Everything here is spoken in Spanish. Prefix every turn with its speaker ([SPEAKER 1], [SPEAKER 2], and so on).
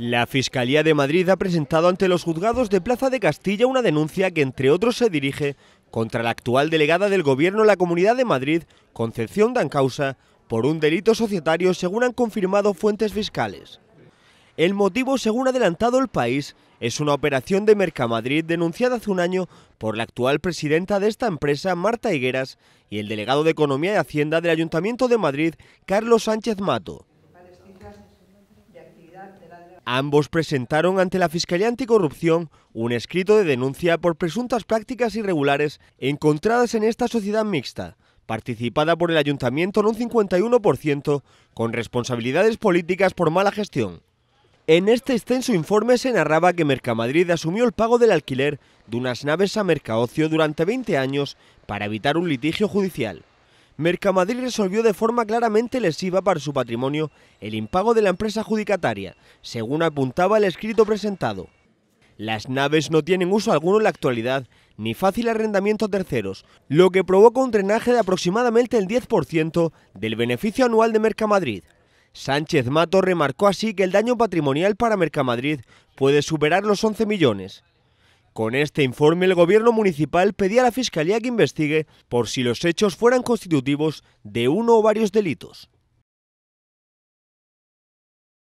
[SPEAKER 1] La Fiscalía de Madrid ha presentado ante los juzgados de Plaza de Castilla una denuncia que, entre otros, se dirige contra la actual delegada del Gobierno en la Comunidad de Madrid, Concepción Dancausa, por un delito societario, según han confirmado fuentes fiscales. El motivo, según ha adelantado el país, es una operación de Mercamadrid denunciada hace un año por la actual presidenta de esta empresa, Marta Higueras, y el delegado de Economía y Hacienda del Ayuntamiento de Madrid, Carlos Sánchez Mato. Ambos presentaron ante la Fiscalía Anticorrupción un escrito de denuncia por presuntas prácticas irregulares encontradas en esta sociedad mixta, participada por el ayuntamiento en un 51%, con responsabilidades políticas por mala gestión. En este extenso informe se narraba que Mercamadrid asumió el pago del alquiler de unas naves a Mercaocio durante 20 años para evitar un litigio judicial. Mercamadrid resolvió de forma claramente lesiva para su patrimonio el impago de la empresa adjudicataria, según apuntaba el escrito presentado. Las naves no tienen uso alguno en la actualidad, ni fácil arrendamiento a terceros, lo que provoca un drenaje de aproximadamente el 10% del beneficio anual de Mercamadrid. Sánchez Mato remarcó así que el daño patrimonial para Mercamadrid puede superar los 11 millones. Con este informe, el gobierno municipal pedía a la Fiscalía que investigue por si los hechos fueran constitutivos de uno o varios delitos.